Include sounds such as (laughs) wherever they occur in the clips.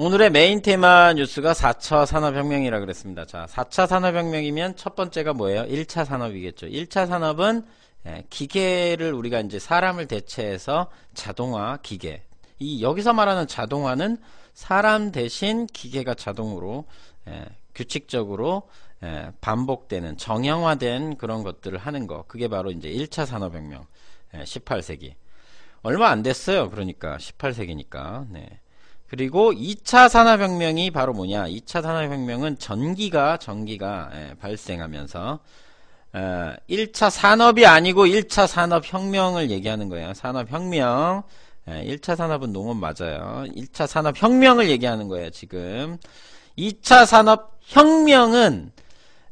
오늘의 메인 테마 뉴스가 4차 산업혁명이라 그랬습니다. 자, 4차 산업혁명이면 첫 번째가 뭐예요? 1차 산업이겠죠. 1차 산업은 예, 기계를 우리가 이제 사람을 대체해서 자동화 기계. 이 여기서 말하는 자동화는 사람 대신 기계가 자동으로 예, 규칙적으로 예, 반복되는 정형화된 그런 것들을 하는 거. 그게 바로 이제 1차 산업혁명. 예, 18세기. 얼마 안 됐어요. 그러니까 18세기니까. 네. 그리고 2차 산업혁명이 바로 뭐냐? 2차 산업혁명은 전기가 전기가 예, 발생하면서 어, 1차 산업이 아니고 1차 산업혁명을 얘기하는 거예요. 산업혁명. 예, 1차 산업은 농업 맞아요. 1차 산업혁명을 얘기하는 거예요. 지금 2차 산업혁명은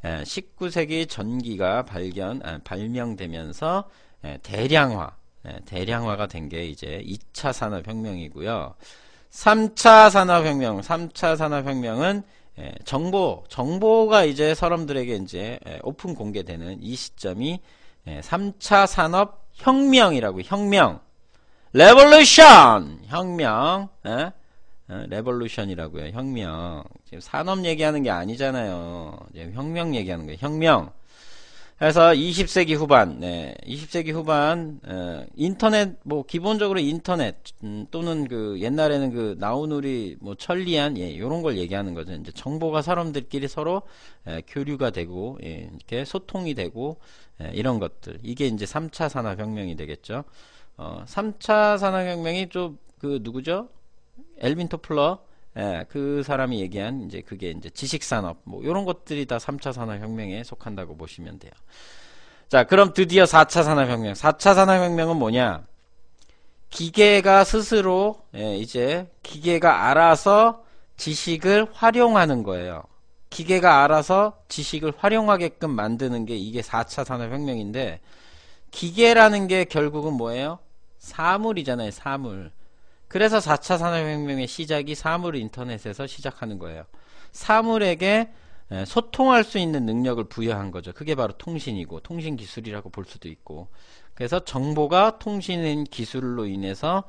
예, 19세기 전기가 발견 아, 발명되면서 예, 대량화 예, 대량화가 된 게 이제 2차 산업혁명이고요. 3차 산업혁명, 3차 산업혁명은 예, 정보, 정보가 이제 사람들에게 이제 예, 오픈 공개되는 이 시점이 3차 예, 산업혁명이라고, 혁명. 레볼루션! 혁명. 레볼루션이라고요, 혁명. 지금 산업 얘기하는 게 아니잖아요. 혁명 얘기하는 거예요, 혁명. 그래서 20세기 후반, 네, 20세기 후반 어, 인터넷 뭐 기본적으로 인터넷 음, 또는 그 옛날에는 그 나우누리 뭐 천리안 예, 요런걸 얘기하는 거죠. 이제 정보가 사람들끼리 서로 예, 교류가 되고 예, 이렇게 소통이 되고 예, 이런 것들 이게 이제 3차 산업혁명이 되겠죠. 어, 3차 산업혁명이 좀 그 누구죠? 엘빈 토플러 예, 그 사람이 얘기한 이제 그게 이제 지식산업 뭐 이런 것들이 다 3차 산업혁명에 속한다고 보시면 돼요. 자, 그럼 드디어 4차 산업혁명. 4차 산업혁명은 뭐냐? 기계가 스스로 예, 이제 기계가 알아서 지식을 활용하는 거예요. 기계가 알아서 지식을 활용하게끔 만드는 게 이게 4차 산업혁명인데 기계라는 게 결국은 뭐예요? 사물이잖아요, 사물. 그래서 4차 산업혁명의 시작이 사물 인터넷에서 시작하는 거예요. 사물에게 소통할 수 있는 능력을 부여한 거죠. 그게 바로 통신이고 통신 기술이라고 볼 수도 있고. 그래서 정보가 통신 기술로 인해서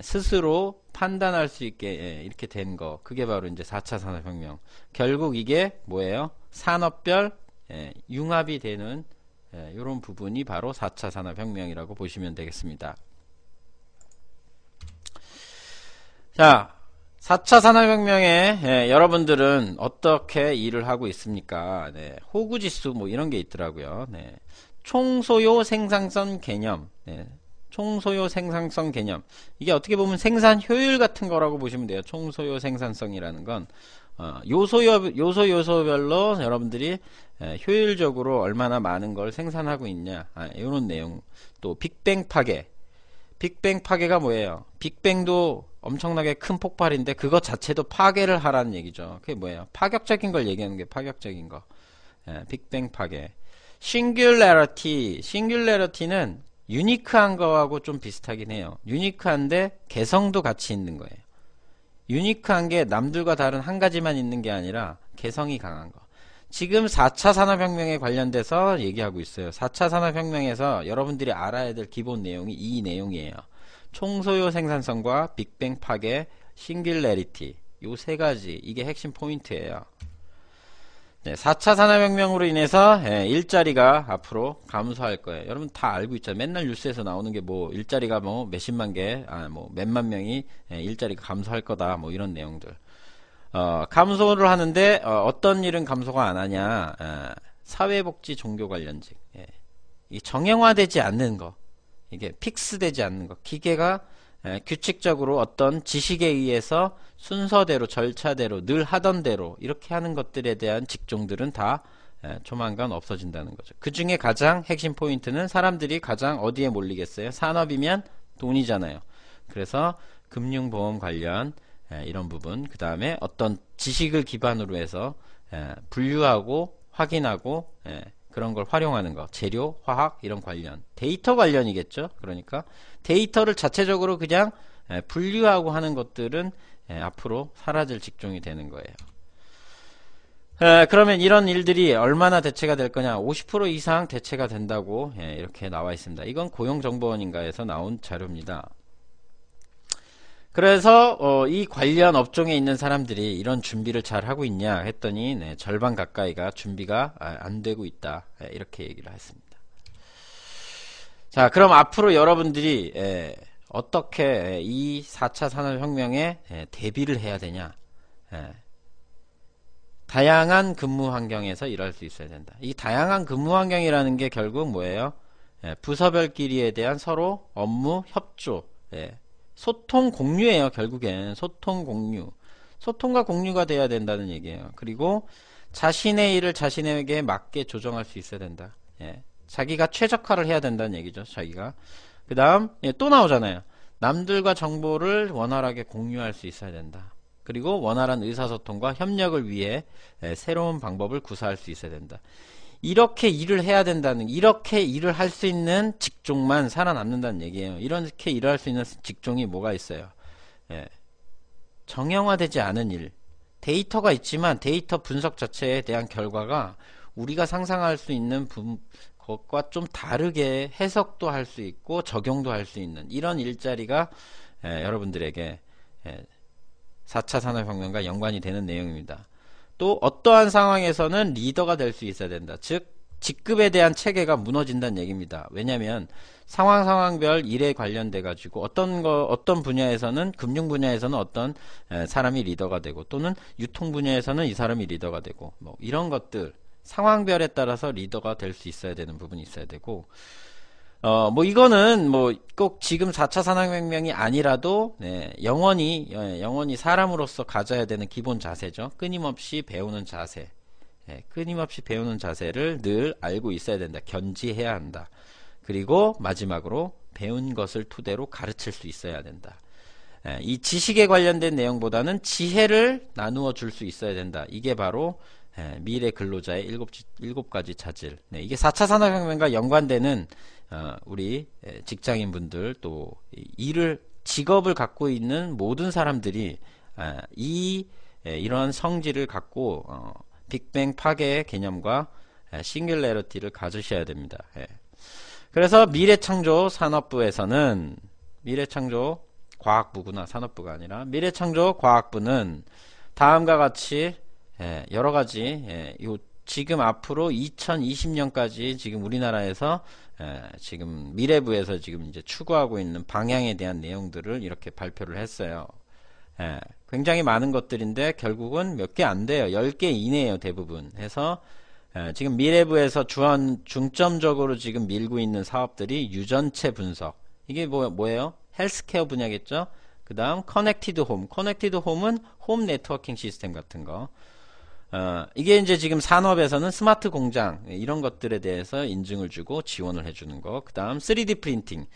스스로 판단할 수 있게 이렇게 된 거. 그게 바로 이제 4차 산업혁명. 결국 이게 뭐예요? 산업별 융합이 되는 이런 부분이 바로 4차 산업혁명이라고 보시면 되겠습니다. 자, 4차 산업혁명에 예, 여러분들은 어떻게 일을 하고 있습니까? 네, 호구지수 뭐 이런 게 있더라고요. 네, 총소요 생산성 개념. 네, 총소요 생산성 개념. 이게 어떻게 보면 생산 효율 같은 거라고 보시면 돼요. 총소요 생산성이라는 건 어, 요소 요소 요소별로 여러분들이 예, 효율적으로 얼마나 많은 걸 생산하고 있냐 아, 이런 내용. 또 빅뱅 파괴. 빅뱅 파괴가 뭐예요? 빅뱅도 엄청나게 큰 폭발인데 그것 자체도 파괴를 하라는 얘기죠. 그게 뭐예요? 파격적인 걸 얘기하는 게 파격적인 거. 예, 빅뱅 파괴. 싱귤레러티. 싱귤레러티는 유니크한 거하고 좀 비슷하긴 해요. 유니크한데 개성도 같이 있는 거예요. 유니크한 게 남들과 다른 한 가지만 있는 게 아니라 개성이 강한 거. 지금 4차 산업혁명에 관련돼서 얘기하고 있어요. 4차 산업혁명에서 여러분들이 알아야 될 기본 내용이 이 내용이에요. 총소요 생산성과 빅뱅 파괴, 싱귤레리티 요 세 가지 이게 핵심 포인트예요. 네, 4차 산업혁명으로 인해서 예, 일자리가 앞으로 감소할 거예요. 여러분 다 알고 있죠. 맨날 뉴스에서 나오는 게 뭐 일자리가 뭐 몇십만 개, 아, 뭐 몇만 명이 예, 일자리가 감소할 거다 뭐 이런 내용들. 어, 감소를 하는데 어, 떤 일은 감소가 안 하냐? 예, 사회복지 종교 관련직. 예. 이 정형화되지 않는 거. 이게 픽스되지 않는 것. 기계가 에, 규칙적으로 어떤 지식에 의해서 순서대로 절차대로 늘 하던 대로 이렇게 하는 것들에 대한 직종들은 다 에, 조만간 없어진다는 거죠. 그 중에 가장 핵심 포인트는 사람들이 가장 어디에 몰리겠어요? 산업이면 돈이잖아요. 그래서 금융보험 관련 에, 이런 부분, 그 다음에 어떤 지식을 기반으로 해서 분류하고 확인하고 그런 걸 활용하는 거 재료, 화학 이런 관련, 데이터 관련이겠죠. 그러니까 데이터를 자체적으로 그냥 예, 분류하고 하는 것들은 예, 앞으로 사라질 직종이 되는 거예요. 예, 그러면 이런 일들이 얼마나 대체가 될 거냐? 50% 이상 대체가 된다고 이렇게 나와 있습니다. 이건 고용정보원인가에서 나온 자료입니다. 그래서 어, 이 관련 업종에 있는 사람들이 이런 준비를 잘 하고 있냐 했더니 네, 절반 가까이가 준비가 아, 안 되고 있다 네, 이렇게 얘기를 했습니다. 자 그럼 앞으로 여러분들이 에, 예, 어떻게 예, 이 4차 산업혁명에 에, 대비를 해야 되냐 에, 다양한 근무 환경에서 일할 수 있어야 된다. 이 다양한 근무 환경이라는 게 결국 뭐예요? 부서별끼리에 대한 서로 업무 협조 소통 공유예요 결국엔 소통 공유 소통과 공유가 돼야 된다는 얘기예요 그리고 자신의 일을 자신에게 맞게 조정할 수 있어야 된다 예. 자기가 최적화를 해야 된다는 얘기죠 자기가 그 다음 예, 또 나오잖아요 남들과 정보를 원활하게 공유할 수 있어야 된다 그리고 원활한 의사소통과 협력을 위해 예, 새로운 방법을 구사할 수 있어야 된다 이렇게 일을 해야 된다는 이렇게 일을 할 수 있는 직종만 살아남는다는 얘기예요. 이렇게 일을 할 수 있는 직종이 뭐가 있어요? 예. 정형화되지 않은 일. 데이터가 있지만 데이터 분석 자체에 대한 결과가 우리가 상상할 수 있는 것과 좀 다르게 해석도 할 수 있고 적용도 할 수 있는 이런 일자리가 예, 여러분들에게 예, 4차 산업혁명과 연관이 되는 내용입니다. 또 어떠한 상황에서는 리더가 될 수 있어야 된다. 즉 직급에 대한 체계가 무너진다는 얘기입니다. 왜냐하면 상황 상황별 일에 관련돼 가지고 어떤 거 어떤 분야에서는 금융 분야에서는 어떤 사람이 리더가 되고 또는 유통 분야에서는 이 사람이 리더가 되고 뭐 이런 것들 상황별에 따라서 리더가 될 수 있어야 되는 부분이 있어야 되고 어, 뭐 이거는 뭐 꼭 지금 4차 산업혁명이 아니라도 네, 영원히 예, 영원히 사람으로서 가져야 되는 기본 자세죠. 끊임없이 배우는 자세. 네, 끊임없이 배우는 자세를 늘 알고 있어야 된다. 견지해야 한다. 그리고 마지막으로 배운 것을 토대로 가르칠 수 있어야 된다. 예, 이 지식에 관련된 내용보다는 지혜를 나누어 줄 수 있어야 된다. 이게 바로 예, 미래 근로자의 일곱, 일곱 가지 자질 네, 이게 4차 산업혁명과 연관되는 어, 우리 예, 직장인분들 또 일을 직업을 갖고 있는 모든 사람들이 아, 이 이러한 성질을 갖고 어, 빅뱅 파괴 개념과 싱귤레러티를 가지셔야 됩니다. 그래서 미래창조 산업부에서는 미래창조 과학부구나 산업부가 아니라 미래창조과학부는 다음과 같이 예, 여러 가지 예, 요 지금 앞으로 2020년까지 지금 우리나라에서 예, 지금 미래부에서 지금 이제 추구하고 있는 방향에 대한 내용들을 이렇게 발표를 했어요. 예, 굉장히 많은 것들인데 결국은 몇 개 안 돼요. 10개 이내에요, 대부분. 해서 예, 지금 미래부에서 주한 중점적으로 지금 밀고 있는 사업들이 유전체 분석. 이게 뭐, 뭐예요? 헬스케어 분야겠죠. 그 다음 커넥티드 홈. 커넥티드 홈은 홈 네트워킹 시스템 같은 거. 어, 이게 이제 지금 산업에서는 스마트 공장 예, 이런 것들에 대해서 인증을 주고 지원을 해주는 거. 그 다음 3D 프린팅.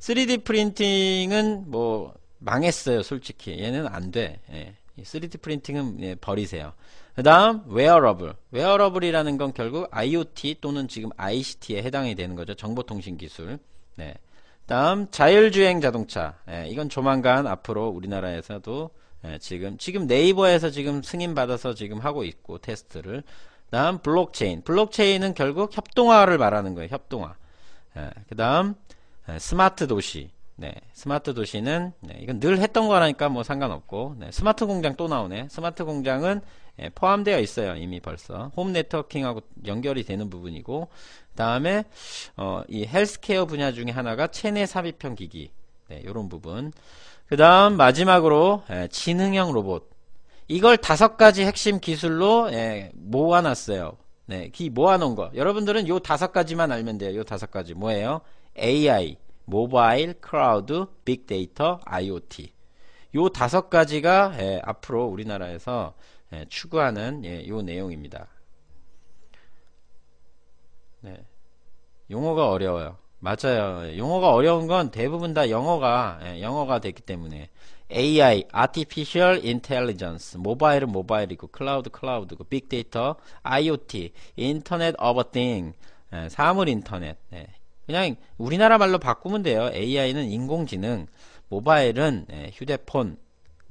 3D 프린팅은 뭐 망했어요 솔직히 얘는 안 돼. 예. 3D 프린팅은 예, 버리세요. 그 다음 웨어러블 웨어러블이라는 건 결국 IoT 또는 지금 ICT에 해당이 되는 거죠 정보통신기술 네. 다음 자율주행 자동차. 예, 이건 조만간 앞으로 우리나라에서도 예, 지금 지금 네이버에서 지금 승인 받아서 지금 하고 있고 테스트를. 다음 블록체인. 블록체인은 결국 협동화를 말하는 거예요. 협동화. 예, 그다음 예, 스마트 도시. 네, 스마트 도시는 네, 이건 늘 했던 거라니까 뭐 상관없고 네, 스마트 공장 또 나오네. 스마트 공장은 예, 포함되어 있어요. 이미 벌써 홈 네트워킹하고 연결이 되는 부분이고 다음에 어, 이 헬스케어 분야 중에 하나가 체내 삽입형 기기 이런 네, 부분 그 다음 마지막으로 예, 지능형 로봇 이걸 다섯 가지 핵심 기술로 예, 모아놨어요. 네, 기 모아놓은 거. 여러분들은 요 다섯 가지만 알면 돼요. 요 다섯 가지 뭐예요? AI, 모바일, 크라우드, 빅데이터, IoT. 요 다섯 가지가 예, 앞으로 우리나라에서 예, 추구하는 예, 내용입니다. 네. 용어가 어려워요. 맞아요. 용어가 어려운 건 대부분 다 영어가 예, 영어가 됐기 때문에 AI, Artificial Intelligence, 모바일은 모바일이고 클라우드 클라우드고 빅데이터, IoT, 인터넷 of t i n g 예, 사물 인터넷. 네. 그냥 우리나라 말로 바꾸면 돼요. AI는 인공지능, 모바일은 예, 휴대폰,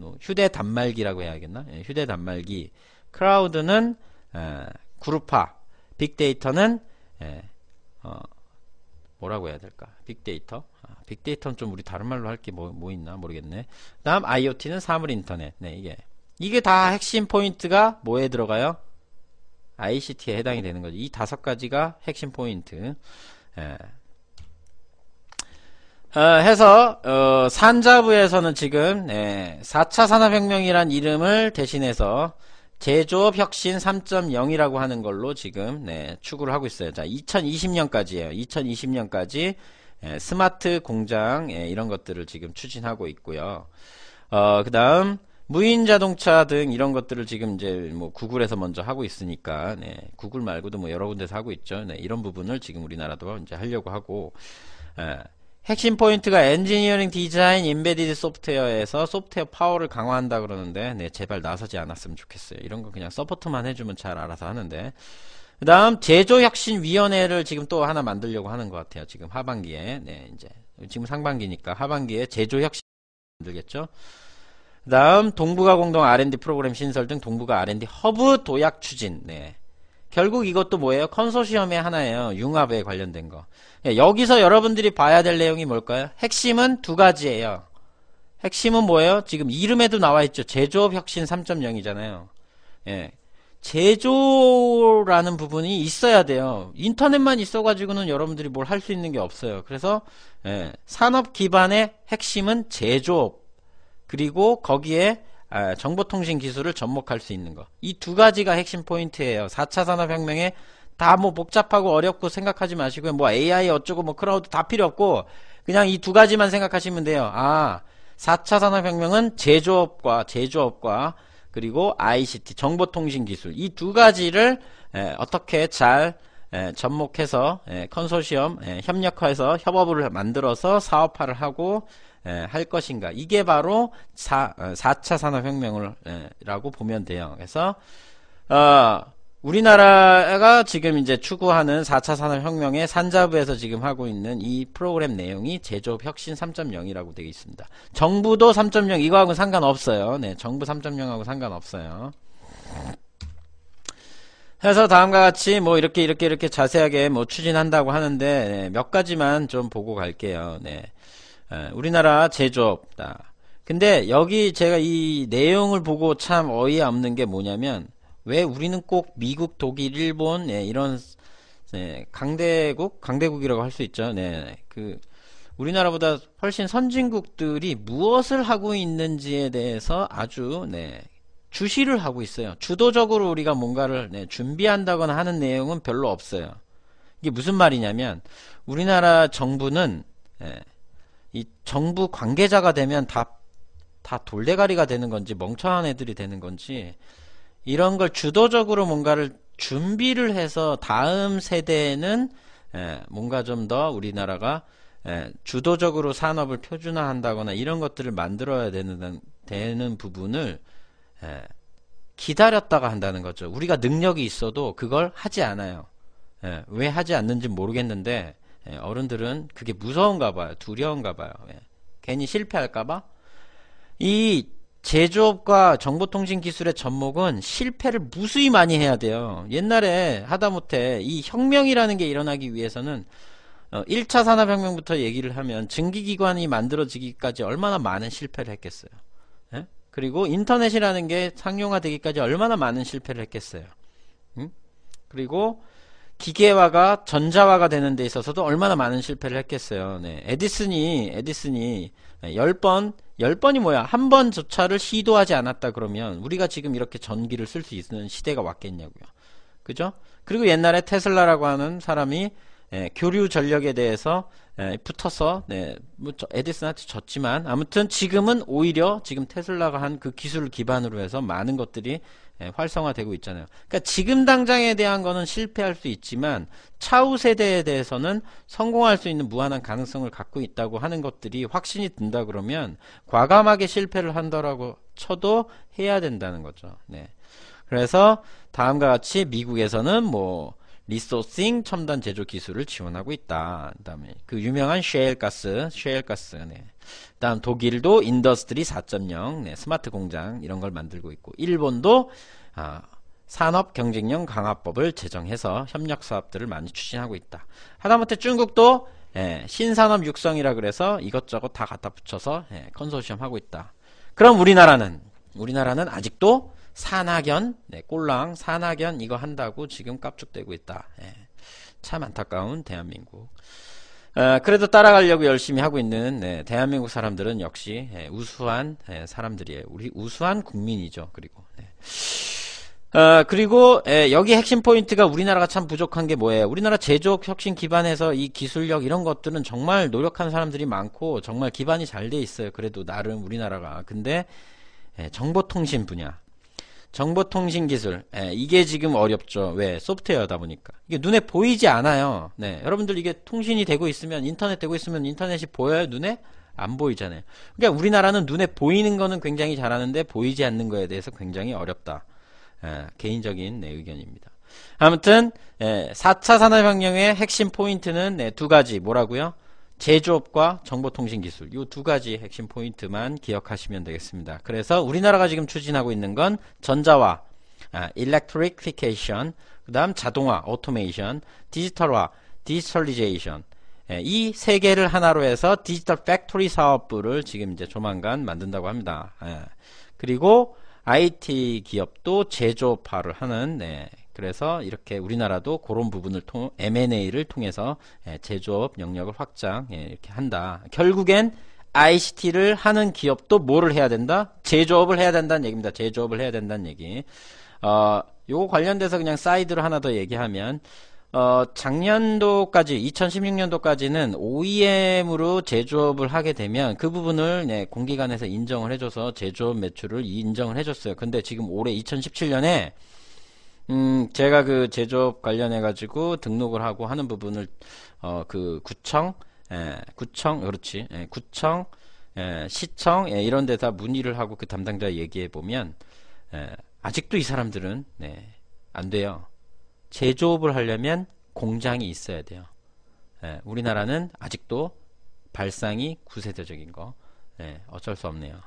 뭐 휴대 단말기라고 해야겠나? 예, 휴대 단말기. 클라우드는 예, 그룹화. 빅데이터는 예, 어, 뭐라고 해야 될까? 빅데이터. 아, 빅데이터는 좀 우리 다른 말로 할게뭐뭐 뭐 있나 모르겠네. 다음 IoT는 사물 인터넷. 네, 이게 이게 다 핵심 포인트가 뭐에 들어가요? ICT에 해당이 되는 거죠. 이 다섯 가지가 핵심 포인트. 예. 어, 해서 어, 산자부에서는 지금 네, 예, 4차 산업혁명이란 이름을 대신해서 제조업 혁신 3.0이라고 하는 걸로 지금 네, 추구를 하고 있어요. 자, 2020년까지예요. 2020년까지 예, 스마트 공장 예, 이런 것들을 지금 추진하고 있고요. 어, 그다음 무인 자동차 등 이런 것들을 지금 이제 뭐 구글에서 먼저 하고 있으니까 네, 구글 말고도 뭐 여러 군데서 하고 있죠. 네, 이런 부분을 지금 우리나라도 이제 하려고 하고 예, 핵심 포인트가 엔지니어링 디자인 인베디드 소프트웨어에서 소프트웨어 파워를 강화한다 그러는데 네 제발 나서지 않았으면 좋겠어요 이런 거 그냥 서포트만 해주면 잘 알아서 하는데 그 다음 제조혁신위원회를 지금 또 하나 만들려고 하는 것 같아요 지금 하반기에 네 이제 지금 상반기니까 하반기에 제조혁신 만들겠죠 그 다음 동북아 공동 R&D 프로그램 신설 등 동북아 R&D 허브 도약 추진 네 결국 이것도 뭐예요? 컨소시엄의 하나예요. 융합에 관련된 거. 예, 여기서 여러분들이 봐야 될 내용이 뭘까요? 핵심은 두 가지예요. 핵심은 뭐예요? 지금 이름에도 나와 있죠. 제조업 혁신 3.0이잖아요. 예. 제조라는 부분이 있어야 돼요. 인터넷만 있어가지고는 여러분들이 뭘 할 수 있는 게 없어요. 그래서 예. 산업 기반의 핵심은 제조업. 그리고 거기에 아, 정보통신 기술을 접목할 수 있는 것. 이두 가지가 핵심 포인트예요. 4차 산업혁명에 다 뭐 복잡하고 어렵고 생각하지 마시고요. 뭐 AI 어쩌고 뭐 크라우드 다 필요 없고 그냥 이 두 가지만 생각하시면 돼요. 아, 4차 산업혁명은 제조업과 제조업과 그리고 ICT 정보통신 기술 이 두 가지를 어떻게 잘 접목해서 컨소시엄 협력화해서 협업을 만들어서 사업화를 하고 예, 할 것인가. 이게 바로 4, 4차 어, 산업혁명을라고 예, 보면 돼요. 그래서 어, 우리나라가 지금 이제 추구하는 4차 산업혁명의 산자부에서 지금 하고 있는 이 프로그램 내용이 제조혁신 3.0이라고 되어 있습니다. 정부도 3.0 이거하고 상관없어요. 네, 정부 3.0하고 상관없어요. 그래서 다음과 같이 뭐 이렇게 이렇게 이렇게 자세하게 뭐 추진한다고 하는데 네, 몇 가지만 좀 보고 갈게요. 네. 예, 우리나라 제조업다. 근데 여기 제가 이 내용을 보고 참 어이없는 게 뭐냐면 왜 우리는 꼭 미국, 독일, 일본 네, 이런 네, 강대국, 강대국이라고 할 수 있죠. 네, 그 우리나라보다 훨씬 선진국들이 무엇을 하고 있는지에 대해서 아주 네, 주시를 하고 있어요. 주도적으로 우리가 뭔가를 네, 준비한다거나 하는 내용은 별로 없어요. 이게 무슨 말이냐면 우리나라 정부는 네, 이 정부 관계자가 되면 다, 다 돌대가리가 되는 건지 멍청한 애들이 되는 건지 이런 걸 주도적으로 뭔가를 준비를 해서 다음 세대에는 에, 뭔가 좀 더 우리나라가 에, 주도적으로 산업을 표준화한다거나 이런 것들을 만들어야 되는, 되는 부분을 에, 기다렸다가 한다는 거죠. 우리가 능력이 있어도 그걸 하지 않아요. 왜 하지 않는지 모르겠는데 예, 어른들은 그게 무서운가 봐요. 두려운가 봐요. 예. 괜히 실패할까 봐. 이 제조업과 정보통신 기술의 접목은 실패를 무수히 많이 해야 돼요. 옛날에 하다못해 이 혁명이라는 게 일어나기 위해서는 1차 어, 산업혁명부터 얘기를 하면 증기기관이 만들어지기까지 얼마나 많은 실패를 했겠어요. 예? 그리고 인터넷이라는 게 상용화되기까지 얼마나 많은 실패를 했겠어요. 음? 그리고 기계화가 전자화가 되는 데 있어서도 얼마나 많은 실패를 했겠어요. 네. 에디슨이 에디슨이 10번 10번이 뭐야? 한 번조차를 시도하지 않았다 그러면 우리가 지금 이렇게 전기를 쓸 수 있는 시대가 왔겠냐고요. 그죠? 그리고 옛날에 테슬라라고 하는 사람이 예, 교류 전력에 대해서 예, 붙어서 네, 뭐 에디슨한테 졌지만 아무튼 지금은 오히려 지금 테슬라가 한 그 기술을 기반으로 해서 많은 것들이 예, 활성화되고 있잖아요. 그러니까 지금 당장에 대한 거는 실패할 수 있지만 차후 세대에 대해서는 성공할 수 있는 무한한 가능성을 갖고 있다고 하는 것들이 확신이 든다 그러면 과감하게 실패를 한다라고 쳐도 해야 된다는 거죠. 네. 그래서 다음과 같이 미국에서는 뭐 리소싱 첨단 제조 기술을 지원하고 있다. 그다음에 그 유명한 셰일 가스, 셰일 가스. 네. 다음 독일도 인더스트리 4.0, 네, 스마트 공장 이런 걸 만들고 있고 일본도 아, 산업 경쟁력 강화법을 제정해서 협력 사업들을 많이 추진하고 있다. 하다못해 중국도 예, 신산업 육성이라 그래서 이것저것 다 갖다 붙여서 예, 컨소시엄 하고 있다. 그럼 우리나라는 우리나라는 아직도 산악연, 네, 꼴랑, 산악연 이거 한다고 지금 깝죽대고 있다. 예, 참 안타까운 대한민국. 어, 그래도 따라가려고 열심히 하고 있는 네, 대한민국 사람들은 역시 예, 우수한 예, 사람들이에요. 우리 우수한 국민이죠. 그리고 네. 어, 그리고 예, 여기 핵심 포인트가 우리나라가 참 부족한 게 뭐예요? 우리나라 제조업 혁신 기반에서 이 기술력 이런 것들은 정말 노력한 사람들이 많고 정말 기반이 잘 돼 있어요. 그래도 나름 우리나라가 근데 예, 정보통신 분야 정보통신기술 예, 이게 지금 어렵죠 왜 소프트웨어다 보니까 이게 눈에 보이지 않아요 네 여러분들 이게 통신이 되고 있으면 인터넷 되고 있으면 인터넷이 보여요 눈에 안 보이잖아요 그러니까 우리나라는 눈에 보이는 거는 굉장히 잘하는데 보이지 않는 거에 대해서 굉장히 어렵다 예, 개인적인 내 의견입니다 아무튼 예, 4차 산업혁명의 핵심 포인트는 네, 두 가지 뭐라고요 제조업과 정보통신기술 이 두 가지 핵심 포인트만 기억하시면 되겠습니다. 그래서 우리나라가 지금 추진하고 있는 건 전자화, 아, electrification, 그 다음 자동화, automation, 디지털화, 디지털리제이션 이세 개를 하나로 해서 디지털 팩토리 사업부를 지금 이제 조만간 만든다고 합니다. 예. 그리고 IT 기업도 제조업화를 하는 네, 그래서 이렇게 우리나라도 그런 부분을 통 M&A를 통해서 예, 제조업 영역을 확장 예, 이렇게 한다. 결국엔 ICT를 하는 기업도 뭐를 해야 된다? 제조업을 해야 된다는 얘기입니다. 제조업을 해야 된다는 얘기. 어, 요거 관련돼서 그냥 사이드로 하나 더 얘기하면 어, 작년도까지 2016년도까지는 OEM으로 제조업을 하게 되면 그 부분을 네, 공기관에서 인정을 해줘서 제조업 매출을 인정을 해줬어요. 근데 지금 올해 2017년에 음, 제가 그 제조업 관련해가지고 등록을 하고 하는 부분을, 어, 그 구청, 예, 구청, 그렇지, 예, 구청, 예, 시청, 예, 이런 데다 문의를 하고 그 담당자 얘기해 보면, 예, 아직도 이 사람들은, 네, 안 돼요. 제조업을 하려면 공장이 있어야 돼요. 예, 우리나라는 아직도 발상이 구세대적인 거, 어쩔 수 없네요.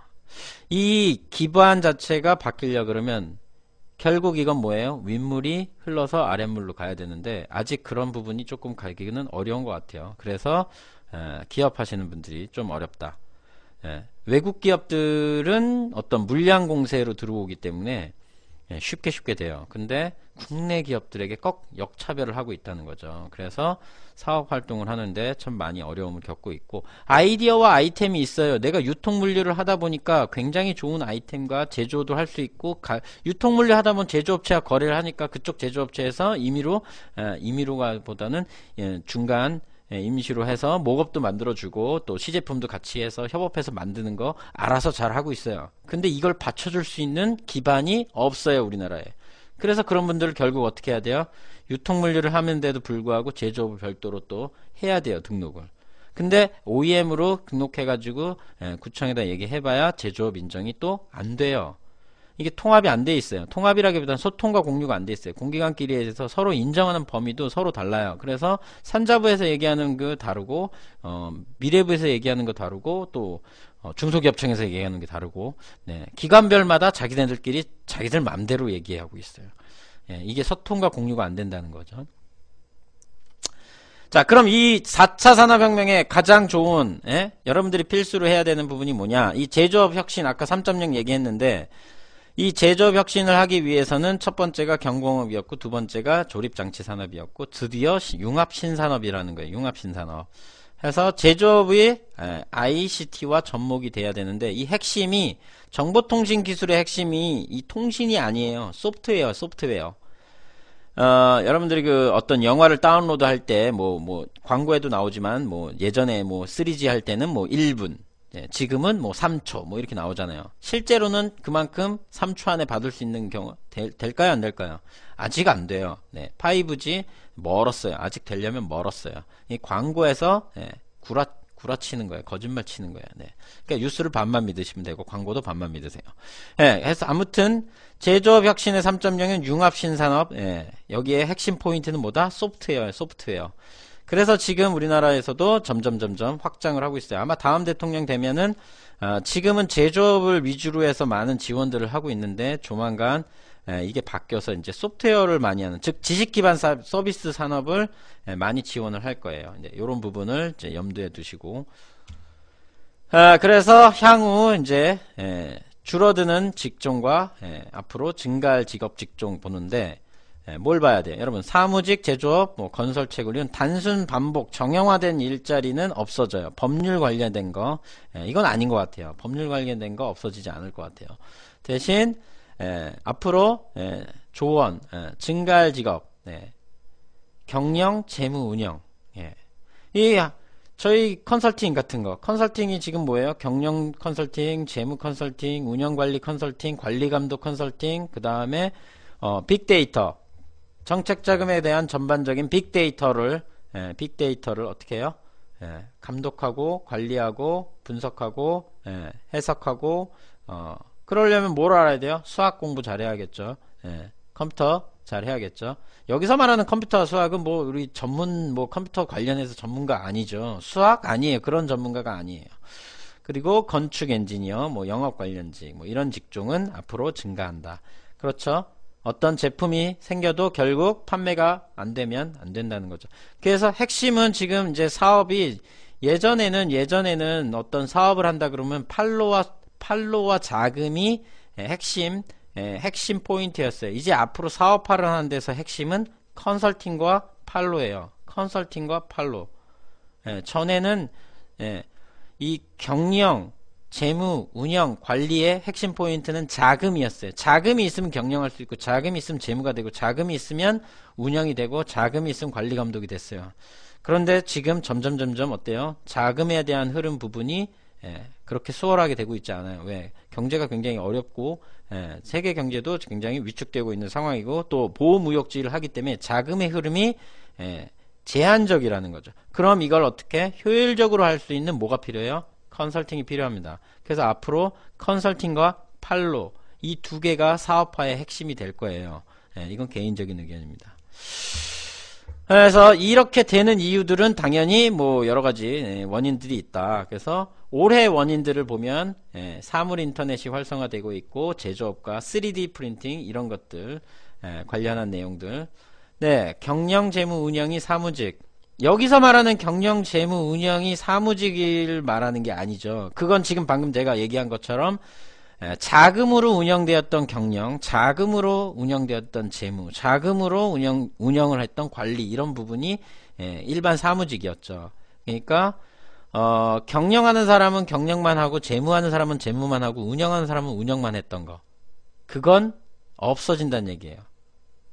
이 기반 자체가 바뀌려 그러면 결국 이건 뭐예요? 윗물이 흘러서 아랫물로 가야 되는데 아직 그런 부분이 조금 갈기는 어려운 것 같아요. 그래서 기업하시는 분들이 좀 어렵다. 외국 기업들은 어떤 물량 공세로 들어오기 때문에 예, 쉽게 쉽게 돼요. 근데 국내 기업들에게 꼭 역차별을 하고 있다는 거죠. 그래서 사업 활동을 하는데 참 많이 어려움을 겪고 있고 아이디어와 아이템이 있어요. 내가 유통 물류를 하다 보니까 굉장히 좋은 아이템과 제조도 할 수 있고 가, 유통 물류 하다 보면 제조업체와 거래를 하니까 그쪽 제조업체에서 임의로 에, 예, 임의로가보다는 예, 중간 예, 임시로 해서 목업도 만들어주고 또 시제품도 같이 해서 협업해서 만드는 거 알아서 잘 하고 있어요. 근데 이걸 받쳐줄 수 있는 기반이 없어요 우리나라에. 그래서 그런 분들을 결국 어떻게 해야 돼요? 유통물류를 하는데도 불구하고 제조업을 별도로 또 해야 돼요 등록을. 근데 OEM으로 등록해가지고 예, 구청에다 얘기해봐야 제조업 인정이 또 안 돼요. 이게 통합이 안 돼 있어요. 통합이라기보다는 소통과 공유가 안 돼 있어요. 공기관끼리에서 대해 서로 인정하는 범위도 서로 달라요. 그래서 산자부에서 얘기하는 그 다르고 어, 미래부에서 얘기하는 거 다르고 또 어, 중소기업청에서 얘기하는 게 다르고 네, 기관별마다 자기네들끼리 자기들 마음대로 얘기하고 있어요. 예, 이게 소통과 공유가 안 된다는 거죠. 자, 그럼 이 4차 산업혁명의 가장 좋은, 예? 여러분들이 필수로 해야 되는 부분이 뭐냐? 이 제조업 혁신, 아까 3.0 얘기했는데, 이 제조업 혁신을 하기 위해서는 첫 번째가 경공업이었고 두 번째가 조립장치 산업이었고 드디어 융합 신산업이라는 거예요. 융합 신산업. 그래서 제조업이 ICT와 접목이 돼야 되는데 이 핵심이 정보통신 기술의 핵심이 이 통신이 아니에요. 소프트웨어, 소프트웨어. 어, 여러분들이 그 어떤 영화를 다운로드 할 때, 뭐, 뭐, 광고에도 나오지만, 뭐, 예전에 뭐, 3G 할 때는 뭐, 1분, 예, 지금은 뭐 3초 뭐 이렇게 나오잖아요. 실제로는 그만큼 3초 안에 받을 수 있는 경우 될, 될까요 안 될까요? 아직 안 돼요. 네, 5G 멀었어요. 아직 되려면 멀었어요. 이 광고에서 예, 구라 구라치는 거예요. 거짓말 치는 거예요. 네. 그러니까 뉴스를 반만 믿으시면 되고 광고도 반만 믿으세요. 예, 그서 아무튼 제조업 혁신의 3.0은 융합 신산업. 예, 여기에 핵심 포인트는 뭐다? 소프트웨어예요. 소프트웨어. 그래서 지금 우리나라에서도 점점 점점 확장을 하고 있어요. 아마 다음 대통령 되면은 어, 지금은 제조업을 위주로 해서 많은 지원들을 하고 있는데 조만간 에, 이게 바뀌어서 이제 소프트웨어를 많이 하는 즉 지식 기반 사, 서비스 산업을 에, 많이 지원을 할 거예요. 이제 이런 부분을 이제 염두에 두시고 아, 그래서 향후 이제 에, 줄어드는 직종과 에, 앞으로 증가할 직업 직종 보는데 예, 뭘 봐야 돼? 요 여러분, 사무직, 제조업, 뭐 건설, 채굴은 단순 반복, 정형화된 일자리는 없어져요. 법률 관련된 거, 예, 이건 아닌 것 같아요. 법률 관련된 거 없어지지 않을 것 같아요. 대신, 예, 앞으로, 조언, 증가할 직업, 경영, 재무 운영, 이, 저희 컨설팅 같은 거, 컨설팅이 지금 뭐예요? 경영 컨설팅, 재무 컨설팅, 운영 관리 컨설팅, 관리 감독 컨설팅, 그 다음에, 어, 빅데이터, 정책 자금에 대한 전반적인 빅데이터를 예, 빅데이터를 어떻게 해요? 예, 감독하고 관리하고 분석하고 예, 해석하고 어, 그러려면 뭘 알아야 돼요? 수학 공부 잘해야겠죠. 예, 컴퓨터 잘해야겠죠. 여기서 말하는 컴퓨터 수학은 뭐 우리 전문 뭐 컴퓨터 관련해서 전문가 아니죠. 수학 아니에요. 그런 전문가가 아니에요. 그리고 건축 엔지니어, 뭐 영업 관련직, 뭐 이런 직종은 앞으로 증가한다. 그렇죠? 어떤 제품이 생겨도 결국 판매가 안 되면 안 된다는 거죠. 그래서 핵심은 지금 이제 사업이 예전에는 예전에는 어떤 사업을 한다 그러면 팔로와 팔로와 자금이 핵심 예, 핵심 포인트였어요. 이제 앞으로 사업화를 하는 데서 핵심은 컨설팅과 팔로예요. 컨설팅과 팔로. 예, 전에는 예, 이 경영 재무, 운영, 관리의 핵심 포인트는 자금이었어요. 자금이 있으면 경영할 수 있고, 자금이 있으면 재무가 되고, 자금이 있으면 운영이 되고, 자금이 있으면 관리 감독이 됐어요. 그런데 지금 점점 점점 어때요? 자금에 대한 흐름 부분이 예, 그렇게 수월하게 되고 있지 않아요. 왜? 경제가 굉장히 어렵고 예, 세계 경제도 굉장히 위축되고 있는 상황이고 또 보호 무역지를 하기 때문에 자금의 흐름이 예, 제한적이라는 거죠. 그럼 이걸 어떻게 효율적으로 할 수 있는 뭐가 필요해요? 컨설팅이 필요합니다. 그래서 앞으로 컨설팅과 팔로 이 두 개가 사업화의 핵심이 될 거예요. 예, 이건 개인적인 의견입니다. 그래서 이렇게 되는 이유들은 당연히 뭐 여러 가지 예, 원인들이 있다. 그래서 올해 원인들을 보면 예, 사물 인터넷이 활성화되고 있고 제조업과 3D 프린팅 이런 것들 예, 관련한 내용들. 네, 경영 재무 운영이 사무직 여기서 말하는 경영 재무 운영이 사무직을 말하는 게 아니죠. 그건 지금 방금 제가 얘기한 것처럼 자금으로 운영되었던 경영, 자금으로 운영되었던 재무, 자금으로 운영 운영을 했던 관리 이런 부분이 일반 사무직이었죠. 그러니까 어, 경영하는 사람은 경영만 하고 재무하는 사람은 재무만 하고 운영하는 사람은 운영만 했던 거. 그건 없어진다는 얘기예요.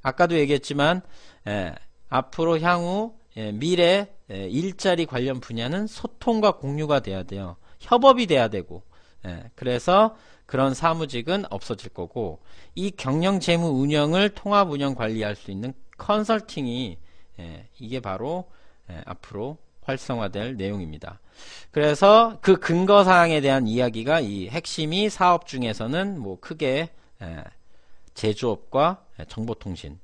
아까도 얘기했지만 예, 앞으로 향후 예, 미래 예, 일자리 관련 분야는 소통과 공유가 돼야 돼요. 협업이 돼야 되고. 예, 그래서 그런 사무직은 없어질 거고 이 경영 재무 운영을 통합 운영 관리할 수 있는 컨설팅이 예, 이게 바로 앞으로 활성화될 내용입니다. 그래서 그 근거 사항에 대한 이야기가 이 핵심이 사업 중에서는 뭐 크게 제조업과 정보통신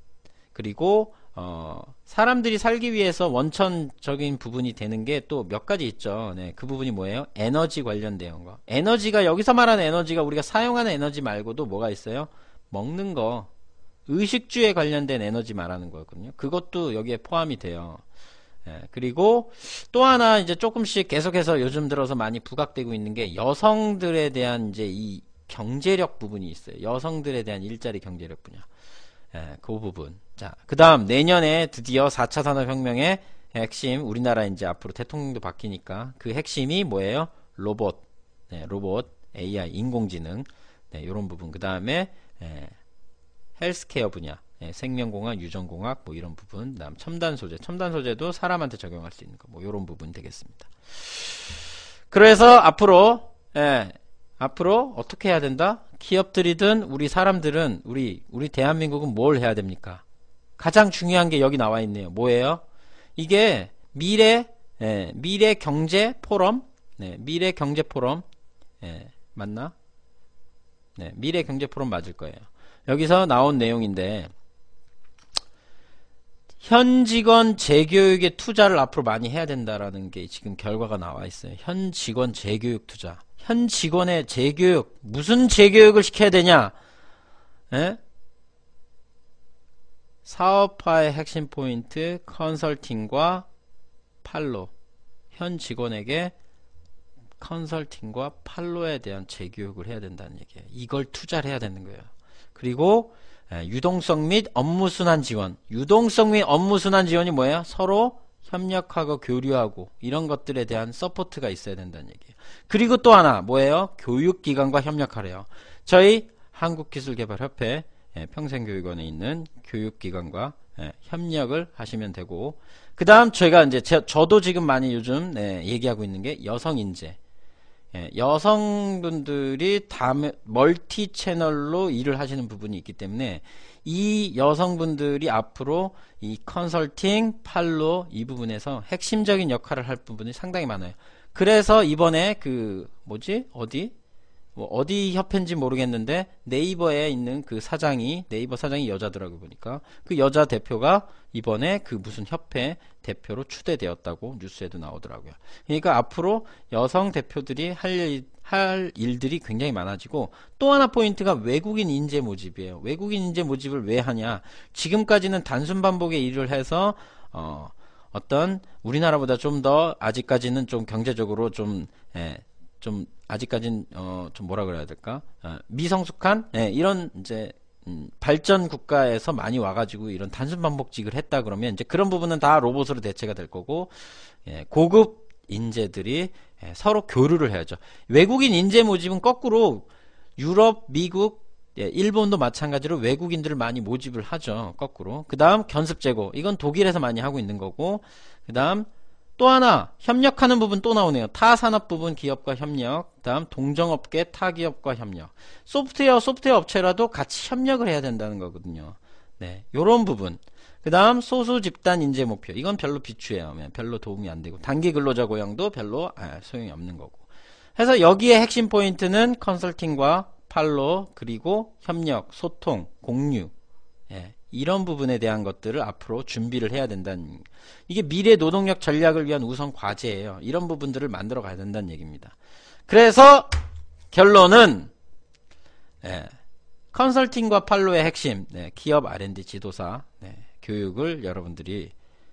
그리고 어, 사람들이 살기 위해서 원천적인 부분이 되는 게 또 몇 가지 있죠. 네, 그 부분이 뭐예요? 에너지 관련된 거. 에너지가, 여기서 말하는 에너지가 우리가 사용하는 에너지 말고도 뭐가 있어요? 먹는 거. 의식주에 관련된 에너지 말하는 거였거든요. 그것도 여기에 포함이 돼요. 예, 그리고 또 하나 이제 조금씩 계속해서 요즘 들어서 많이 부각되고 있는 게 여성들에 대한 이제 이 경제력 부분이 있어요. 여성들에 대한 일자리 경제력 분야. 예, 그 부분. 자, 그 다음 내년에 드디어 4차 산업혁명의 핵심 우리나라 이제 앞으로 대통령도 바뀌니까 그 핵심이 뭐예요? 로봇, 네, 로봇, AI, 인공지능 네, 이런 부분. 그 다음에 예, 헬스케어 분야, 예, 생명공학, 유전공학 뭐 이런 부분. 그다음 첨단 소재, 첨단 소재도 사람한테 적용할 수 있는 거뭐 이런 부분 되겠습니다. 그래서 앞으로 예, 앞으로 어떻게 해야 된다? 기업들이든 우리 사람들은 우리 우리 대한민국은 뭘 해야 됩니까? 가장 중요한 게 여기 나와 있네요. 뭐예요? 이게 미래 예, 미래 경제 포럼 네, 미래 경제 포럼 예, 맞나? 네, 미래 경제 포럼 맞을 거예요. 여기서 나온 내용인데 현 직원 재교육에 투자를 앞으로 많이 해야 된다라는 게 지금 결과가 나와 있어요. 현 직원 재교육 투자. 현 직원의 재교육, 무슨 재교육을 시켜야 되냐? 에? 예? 사업화의 핵심 포인트 컨설팅과 팔로 현 직원에게 컨설팅과 팔로에 대한 재교육을 해야 된다는 얘기예요. 이걸 투자를 해야 되는 거예요. 그리고 예, 유동성 및 업무순환 지원 유동성 및 업무순환 지원이 뭐예요? 서로 협력하고 교류하고 이런 것들에 대한 서포트가 있어야 된다는 얘기예요. 그리고 또 하나 뭐예요? 교육기관과 협력하래요. 저희 한국기술개발협회 예, 평생교육원에 있는 교육기관과 예, 협력을 하시면 되고 그 다음 저희가 이제 제, 저도 지금 많이 요즘 네, 얘기하고 있는 게 여성인재 예, 여성분들이 다 멀티 채널로 일을 하시는 부분이 있기 때문에 이 여성분들이 앞으로 이 컨설팅, 팔로 이 부분에서 핵심적인 역할을 할 부분이 상당히 많아요. 그래서 이번에 그 뭐지 어디 뭐 어디 협회인지 모르겠는데 네이버에 있는 그 사장이 네이버 사장이 여자더라고 보니까 그 여자 대표가 이번에 그 무슨 협회 대표로 추대되었다고 뉴스에도 나오더라고요. 그러니까 앞으로 여성 대표들이 할, 일, 할 일들이 굉장히 많아지고 또 하나 포인트가 외국인 인재 모집이에요. 외국인 인재 모집을 왜 하냐? 지금까지는 단순 반복의 일을 해서 어 어떤 우리나라보다 좀 더 아직까지는 좀 경제적으로 좀, 예, 좀 아직까진 어, 좀 뭐라 그래야 될까? 어, 미성숙한 예, 이런 이제 음, 발전 국가에서 많이 와가지고 이런 단순 반복직을 했다 그러면 이제 그런 부분은 다 로봇으로 대체가 될 거고 예, 고급 인재들이 예, 서로 교류를 해야죠. 외국인 인재 모집은 거꾸로 유럽, 미국, 예, 일본도 마찬가지로 외국인들을 많이 모집을 하죠. 거꾸로. 그 다음 견습 제고. 이건 독일에서 많이 하고 있는 거고. 그 다음 또 하나 협력하는 부분 또 나오네요. 타산업 부분 기업과 협력, 그다음 동정업계 타기업과 협력. 소프트웨어 소프트웨어 업체라도 같이 협력을 해야 된다는 거거든요. 네, 요런 부분. 그다음 소수 집단 인재 목표. 이건 별로 비추해요. 네, 별로 도움이 안 되고 단기 근로자 고용도 별로 아, 소용이 없는 거고. 그래서 여기에 핵심 포인트는 컨설팅과 팔로 그리고 협력, 소통, 공유 예, 이런 부분에 대한 것들을 앞으로 준비를 해야 된다는 이게 미래 노동력 전략을 위한 우선 과제예요. 이런 부분들을 만들어 가야 된다는 얘기입니다. 그래서 결론은 예, 컨설팅과 팔로의 핵심 네, 기업 R&D 지도사 네, 교육을 여러분들이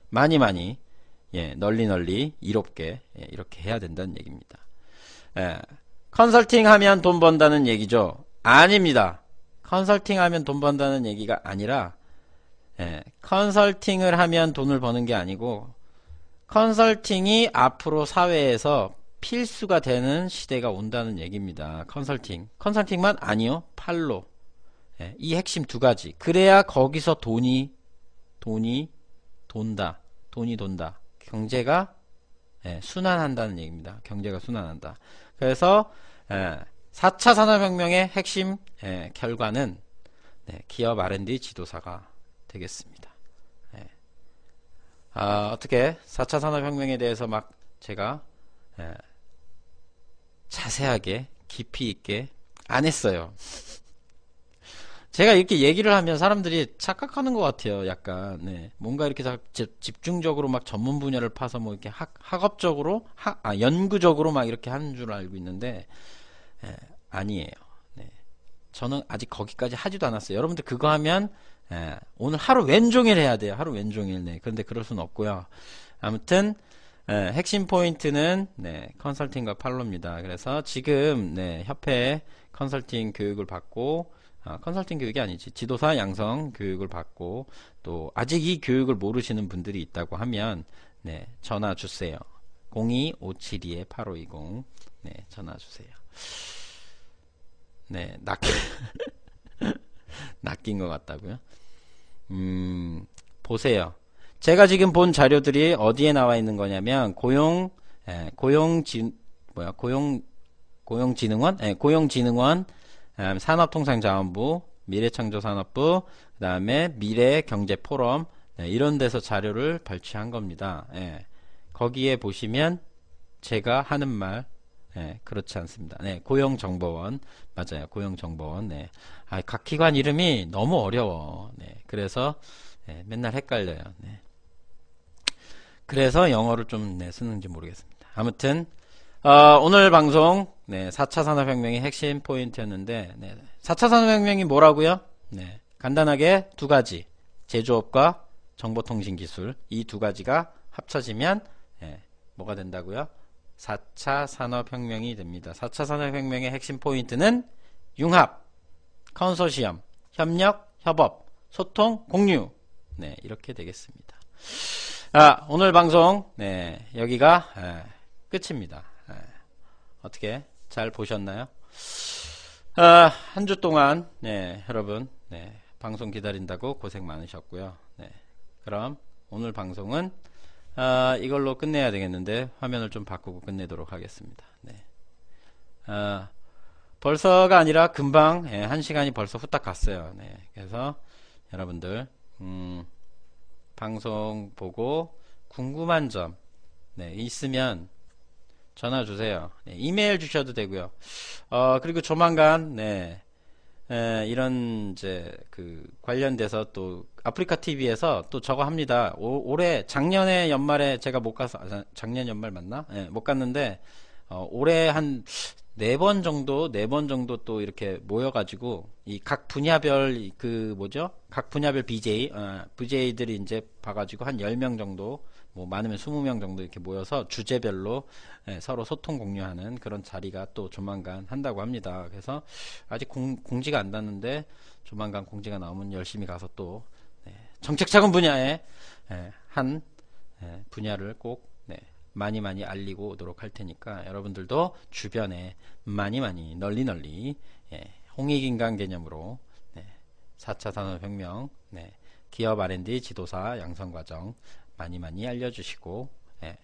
많이 많이 예, 널리 널리 이롭게 예, 이렇게 해야 된다는 얘기입니다. 예, 컨설팅 하면 돈 번다는 얘기죠. 아닙니다. 컨설팅 하면 돈 번다는 얘기가 아니라, 예, 컨설팅을 하면 돈을 버는 게 아니고, 컨설팅이 앞으로 사회에서 필수가 되는 시대가 온다는 얘기입니다. 컨설팅. 컨설팅만 아니요. 팔로. 예, 이 핵심 두 가지. 그래야 거기서 돈이, 돈이 돈다. 돈이 돈다. 경제가 예, 순환한다는 얘기입니다. 경제가 순환한다. 그래서 4차 예, 산업혁명의 핵심 예, 결과는 네, 기업 R&D 지도사가 되겠습니다. 예. 아, 어떻게 4차 산업혁명에 대해서 막 제가 자세하게 깊이 있게 안 했어요. 제가 이렇게 얘기를 하면 사람들이 착각하는 것 같아요. 약간 네. 뭔가 이렇게 집중적으로 막 전문 분야를 파서 뭐 이렇게 학, 학업적으로 하, 아, 연구적으로 막 이렇게 하는 줄 알고 있는데 예, 아니에요. 네. 저는 아직 거기까지 하지도 않았어요. 여러분들 그거 하면 예, 오늘 하루 왼종일 해야 돼요. 하루 왼종일 네. 그런데 그럴 수는 없고요. 아무튼 예, 핵심 포인트는 네, 컨설팅과 팔로입니다. 그래서 지금 네, 협회 컨설팅 교육을 받고 아, 컨설팅 교육이 아니지 지도사 양성 교육을 받고 또 아직 이 교육을 모르시는 분들이 있다고 하면 네, 전화 주세요. 02572-8520 네, 전화 주세요. 네, 낚인 (laughs) 낚인 것 같다고요? 음, 보세요. 제가 지금 본 자료들이 어디에 나와 있는 거냐면 고용 에, 예, 고용진 뭐야 고용 고용진흥원 에, 예, 고용진흥원 그다음 산업통상자원부, 미래창조산업부, 그다음에 미래경제포럼 네, 이런 데서 자료를 발췌한 겁니다. 예. 거기에 보시면 제가 하는 말 예, 그렇지 않습니다. 네, 고용정보원 맞아요. 고용정보원. 네. 아, 각 기관 이름이 너무 어려워. 네, 그래서 네, 맨날 헷갈려요. 네. 그래서 영어를 좀 네, 쓰는지 모르겠습니다. 아무튼 어, 오늘 방송 네, 4차 산업혁명의 핵심 포인트였는데 네, 4차 산업혁명이 뭐라고요? 네, 간단하게 두 가지 제조업과 정보통신기술 이 두 가지가 합쳐지면 네, 뭐가 된다고요? 4차 산업혁명이 됩니다. 4차 산업혁명의 핵심 포인트는 융합, 컨소시엄, 협력, 협업, 소통, 공유 네 이렇게 되겠습니다. 아, 오늘 방송 네, 여기가 에, 끝입니다. 어떻게 잘 보셨나요? 아, 한주 동안 네, 여러분 네, 방송 기다린다고 고생 많으셨고요. 네, 그럼 오늘 방송은 아, 이걸로 끝내야 되겠는데 화면을 좀 바꾸고 끝내도록 하겠습니다. 네. 아, 벌써가 아니라 금방 예, 한 시간이 벌써 후딱 갔어요. 네, 그래서 여러분들 음, 방송 보고 궁금한 점 네, 있으면 전화 주세요. 네, 이메일 주셔도 되고요. 어, 그리고 조만간 네, 에, 이런 이제 그 관련돼서 또 아프리카 TV에서 또 저거 합니다. 오, 올해 작년에 연말에 제가 못 가서 아, 작년 연말 맞나? 네, 못 갔는데 어, 올해 한 네 번 정도 네 번 정도 또 이렇게 모여가지고 이 각 분야별 그 뭐죠? 각 분야별 BJ 어, BJ들이 이제 봐가지고 한1 0명 정도 뭐 많으면 20명 정도 이렇게 모여서 주제별로 예, 서로 소통 공유하는 그런 자리가 또 조만간 한다고 합니다. 그래서 아직 공, 공지가 안 났는데 조만간 공지가 나오면 열심히 가서 또 네, 정책 자금 분야에 예, 한 예, 분야를 꼭 네, 많이 많이 알리고 오도록 할 테니까 여러분들도 주변에 많이 많이 널리 널리 예, 홍익인간 개념으로 네, 4차 산업혁명 네, 기업 R&D 지도사 양성과정 많이 많이 알려주시고 네.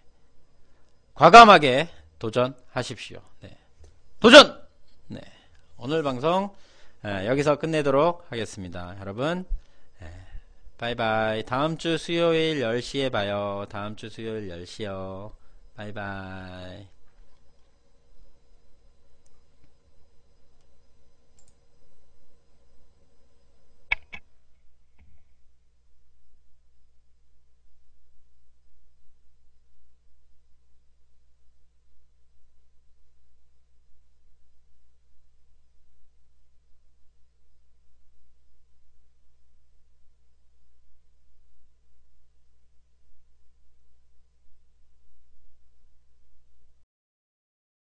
과감하게 도전하십시오. 네. 도전! 네. 오늘 방송 예, 여기서 끝내도록 하겠습니다. 여러분 예. 바이바이 다음 주 수요일 10시에 봐요. 다음 주 수요일 10시요. 바이바이